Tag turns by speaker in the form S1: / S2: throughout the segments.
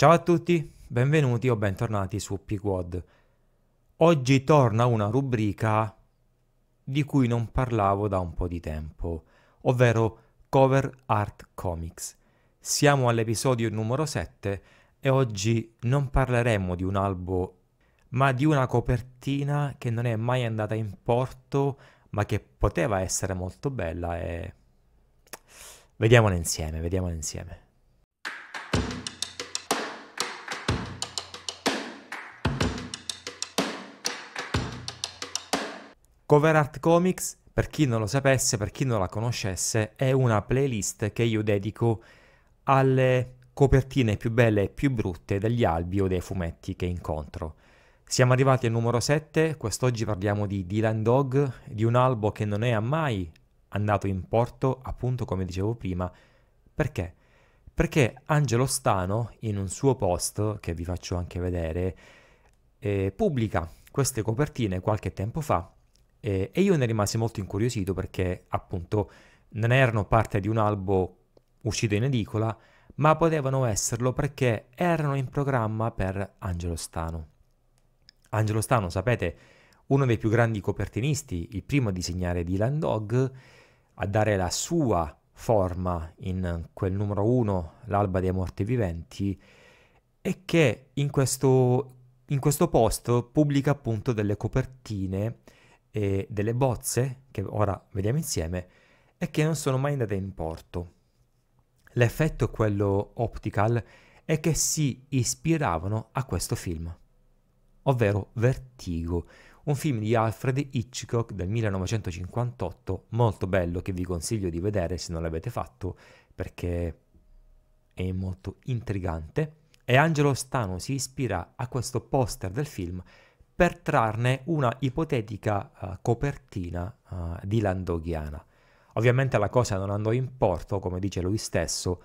S1: Ciao a tutti, benvenuti o bentornati su PQuad. Oggi torna una rubrica di cui non parlavo da un po' di tempo, ovvero Cover Art Comics. Siamo all'episodio numero 7 e oggi non parleremo di un albo, ma di una copertina che non è mai andata in porto, ma che poteva essere molto bella e... Vediamola insieme, vediamola insieme. Cover Art Comics, per chi non lo sapesse, per chi non la conoscesse, è una playlist che io dedico alle copertine più belle e più brutte degli albi o dei fumetti che incontro. Siamo arrivati al numero 7, quest'oggi parliamo di Dylan Dog, di un albo che non è mai andato in porto, appunto come dicevo prima. Perché? Perché Angelo Stano, in un suo post, che vi faccio anche vedere, eh, pubblica queste copertine qualche tempo fa eh, e io ne rimasi molto incuriosito perché appunto non erano parte di un albo uscito in edicola, ma potevano esserlo perché erano in programma per Angelo Stano. Angelo Stano, sapete, uno dei più grandi copertinisti, il primo a disegnare Dylan Dog, a dare la sua forma in quel numero 1, l'alba dei morti viventi, e che in questo, in questo post pubblica appunto delle copertine eh, delle bozze, che ora vediamo insieme, e che non sono mai andate in porto. L'effetto, quello optical, è che si ispiravano a questo film, ovvero Vertigo, un film di Alfred Hitchcock del 1958, molto bello che vi consiglio di vedere se non l'avete fatto perché è molto intrigante. E Angelo Stano si ispira a questo poster del film per trarne una ipotetica uh, copertina uh, di Landoghiana. Ovviamente la cosa non andò in porto, come dice lui stesso,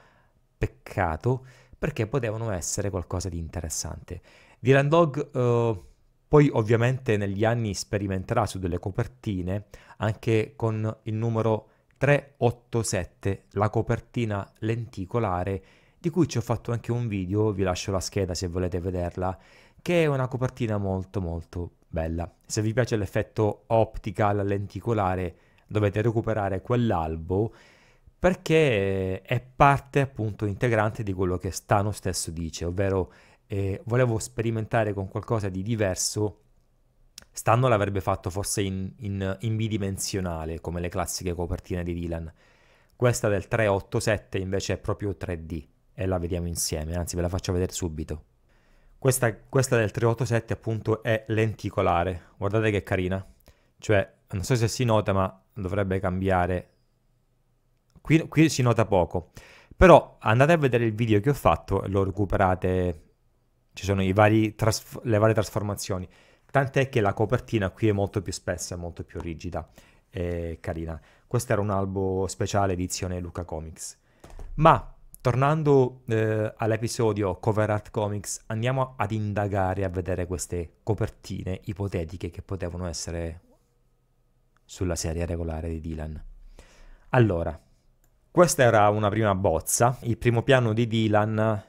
S1: peccato, perché potevano essere qualcosa di interessante. Dylan Dog uh, eh, poi ovviamente negli anni sperimenterà su delle copertine anche con il numero 387, la copertina lenticolare, di cui ci ho fatto anche un video, vi lascio la scheda se volete vederla, che è una copertina molto molto bella. Se vi piace l'effetto optical lenticolare dovete recuperare quell'albo perché è parte appunto integrante di quello che Stano stesso dice, ovvero eh, volevo sperimentare con qualcosa di diverso. Stano l'avrebbe fatto forse in, in, in bidimensionale come le classiche copertine di Dylan. Questa del 387 invece è proprio 3D e la vediamo insieme, anzi ve la faccio vedere subito. Questa, questa del 387 appunto è lenticolare, guardate che carina, cioè non so se si nota ma dovrebbe cambiare, qui, qui si nota poco, però andate a vedere il video che ho fatto, lo recuperate, ci sono vari le varie trasformazioni, tant'è che la copertina qui è molto più spessa, molto più rigida e carina. Questo era un albo speciale edizione Luca Comics. Ma Tornando eh, all'episodio Cover Art Comics, andiamo ad indagare, a vedere queste copertine ipotetiche che potevano essere sulla serie regolare di Dylan. Allora, questa era una prima bozza, il primo piano di Dylan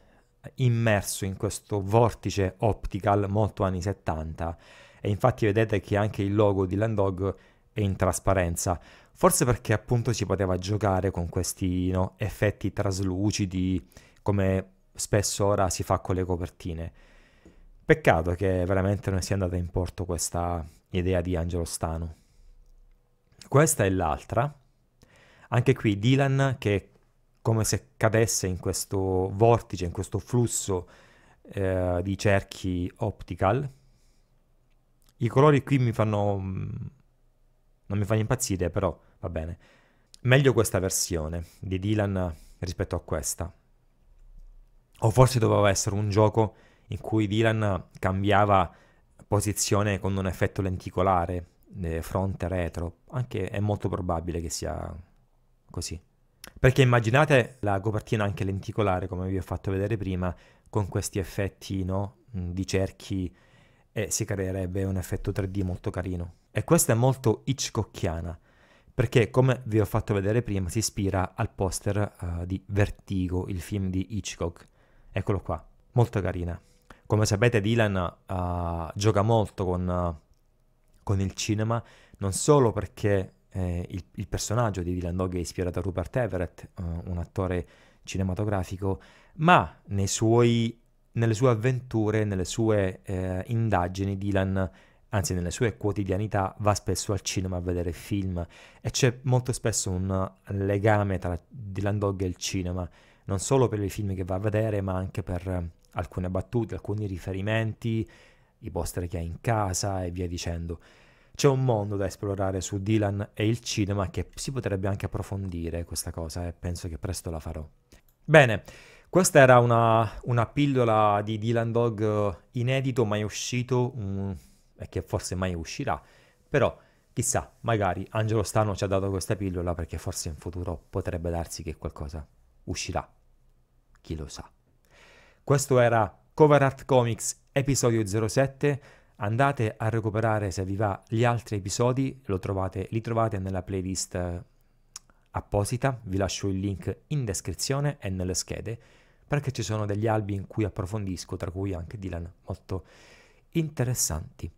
S1: immerso in questo vortice optical molto anni 70 e infatti vedete che anche il logo di Landog e in trasparenza, forse perché appunto si poteva giocare con questi no, effetti traslucidi come spesso ora si fa con le copertine. Peccato che veramente non sia andata in porto questa idea di Angelo Stano. Questa è l'altra. Anche qui Dylan che è come se cadesse in questo vortice, in questo flusso eh, di cerchi optical. I colori qui mi fanno mm, non mi fa impazzire, però va bene. Meglio questa versione di Dylan rispetto a questa. O forse doveva essere un gioco in cui Dylan cambiava posizione con un effetto lenticolare, eh, fronte retro. Anche è molto probabile che sia così. Perché immaginate la copertina anche lenticolare, come vi ho fatto vedere prima, con questi effetti no, di cerchi e si creerebbe un effetto 3D molto carino. E questa è molto Hitchcockiana, perché come vi ho fatto vedere prima si ispira al poster uh, di Vertigo, il film di Hitchcock. Eccolo qua, molto carina. Come sapete Dylan uh, gioca molto con, uh, con, il cinema, non solo perché eh, il, il, personaggio di Dylan Dog è ispirato a Rupert Everett, un attore cinematografico, ma suoi, nelle sue avventure, nelle sue eh, indagini Dylan anzi nelle sue quotidianità, va spesso al cinema a vedere film e c'è molto spesso un legame tra Dylan Dog e il cinema, non solo per i film che va a vedere, ma anche per eh, alcune battute, alcuni riferimenti, i poster che ha in casa e via dicendo. C'è un mondo da esplorare su Dylan e il cinema che si potrebbe anche approfondire questa cosa e penso che presto la farò. Bene, questa era una, una pillola di Dylan Dog eh, inedito, mai uscito, un e che forse mai uscirà, però chissà, magari Angelo Stano ci ha dato questa pillola perché forse in futuro potrebbe darsi che qualcosa uscirà. Chi lo sa. Questo era Cover Art Comics episodio 07. Andate a recuperare se vi va gli altri episodi, trovate, li trovate nella playlist eh, apposita, vi lascio il link in descrizione e nelle schede perché ci sono degli albi in cui approfondisco, tra cui anche Dylan, molto interessanti.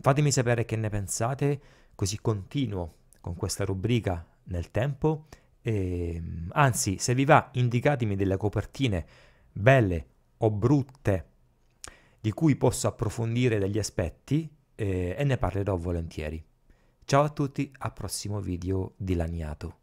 S1: Fatemi sapere che ne pensate, così continuo con questa rubrica nel tempo. E, ehm, anzi, se vi va, indicatemi delle copertine belle o brutte di cui posso approfondire degli aspetti eh, e ne parlerò volentieri. Ciao a tutti, al prossimo video di Laniato.